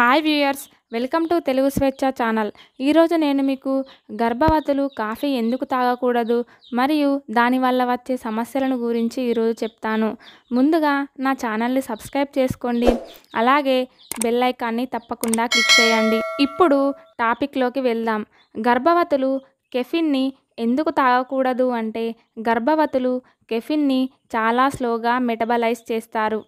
hi viewers welcome to Telugu Swechha channel ఈరోజు నేను మీకు గర్భవతులు కాఫీ ఎందుకు తాగకూడదు మరియు దానివల్ల వచ్చే సమస్యలను గురించి ఈరోజు చెప్తాను ముందుగా నా ఛానల్ని సబ్స్క్రైబ్ చేసుకోండి అలాగే బెల్లైకాన్ని తప్పకుండా క్లిక్ చేయండి ఇప్పుడు టాపిక్లోకి వెళ్దాం గర్భవతులు కెఫిన్ని ఎందుకు తాగకూడదు అంటే గర్భవతులు కెఫిన్ని చాలా స్లోగా మెటబలైజ్ చేస్తారు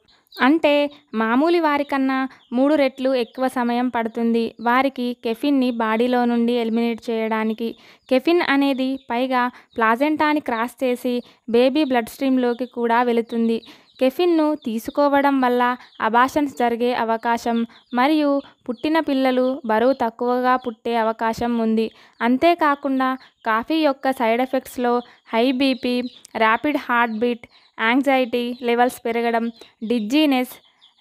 అంటే మామూలు వారికన్నా మూడు రెట్లు ఎక్కువ సమయం పడుతుంది వారికి కెఫిన్ని బాడీలో నుండి ఎలిమినేట్ చేయడానికి కెఫిన్ అనేది పైగా ప్లాజెంటాని క్రాస్ చేసి బేబీ బ్లడ్ స్ట్రీమ్లోకి కూడా వెళుతుంది కెఫిన్ను తీసుకోవడం వల్ల అబాషన్స్ జరిగే అవకాశం మరియు పుట్టిన పిల్లలు బరువు తక్కువగా పుట్టే అవకాశం ఉంది అంతేకాకుండా కాఫీ యొక్క సైడ్ ఎఫెక్ట్స్లో high BP rapid heart beat anxiety levels పెరగడం డిజీనెస్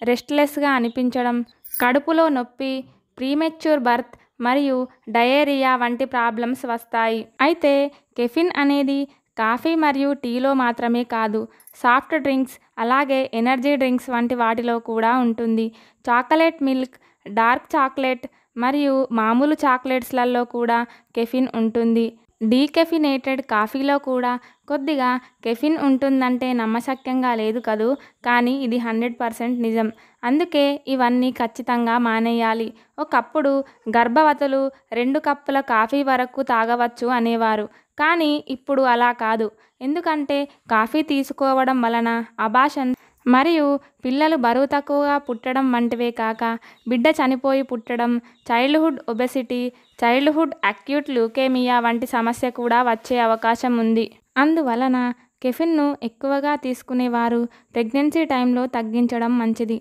రెస్ట్లెస్గా అనిపించడం కడుపులో నొప్పి ప్రీమెచ్యూర్ బర్త్ మరియు డయేరియా వంటి ప్రాబ్లమ్స్ వస్తాయి అయితే కెఫిన్ అనేది కాఫీ మరియు టీలో మాత్రమే కాదు సాఫ్ట్ డ్రింక్స్ అలాగే ఎనర్జీ డ్రింక్స్ వంటి వాటిలో కూడా ఉంటుంది చాక్లెట్ మిల్క్ డార్క్ చాక్లెట్ మరియు మామూలు చాక్లెట్స్లలో కూడా కెఫిన్ ఉంటుంది డీకెఫినేటెడ్ కాఫీలో కూడా కొద్దిగా కెఫిన్ ఉంటుందంటే నమ్మశక్యంగా లేదు కదూ కానీ ఇది హండ్రెడ్ పర్సెంట్ నిజం అందుకే ఇవన్నీ ఖచ్చితంగా మానేయాలి ఒకప్పుడు గర్భవతులు రెండు కప్పుల కాఫీ వరకు తాగవచ్చు అనేవారు కానీ ఇప్పుడు అలా కాదు ఎందుకంటే కాఫీ తీసుకోవడం వలన అభాషన్ మరియు పిల్లలు బరువు తక్కువగా పుట్టడం వంటివే కాక బిడ్డ చనిపోయి పుట్టడం childhood obesity childhood acute leukaemia వంటి సమస్య కూడా వచ్చే అవకాశం ఉంది అందువలన కెఫిన్ను ఎక్కువగా తీసుకునేవారు ప్రెగ్నెన్సీ టైంలో తగ్గించడం మంచిది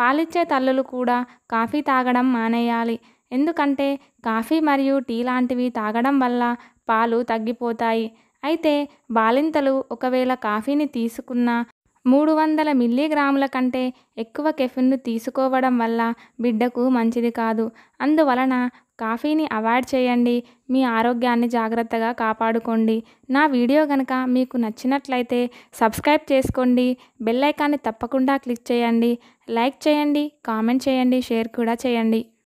పాలిచ్చే తల్లులు కూడా కాఫీ తాగడం మానేయాలి ఎందుకంటే కాఫీ మరియు టీ లాంటివి తాగడం వల్ల పాలు తగ్గిపోతాయి అయితే బాలింతలు ఒకవేళ కాఫీని తీసుకున్న మూడు వందల మిల్లీగ్రాముల కంటే ఎక్కువ కెఫిన్ను తీసుకోవడం వల్ల బిడ్డకు మంచిది కాదు అందువలన కాఫీని అవాయిడ్ చేయండి మీ ఆరోగ్యాన్ని జాగ్రత్తగా కాపాడుకోండి నా వీడియో కనుక మీకు నచ్చినట్లయితే సబ్స్క్రైబ్ చేసుకోండి బెల్ తప్పకుండా క్లిక్ చేయండి లైక్ చేయండి కామెంట్ చేయండి షేర్ కూడా చేయండి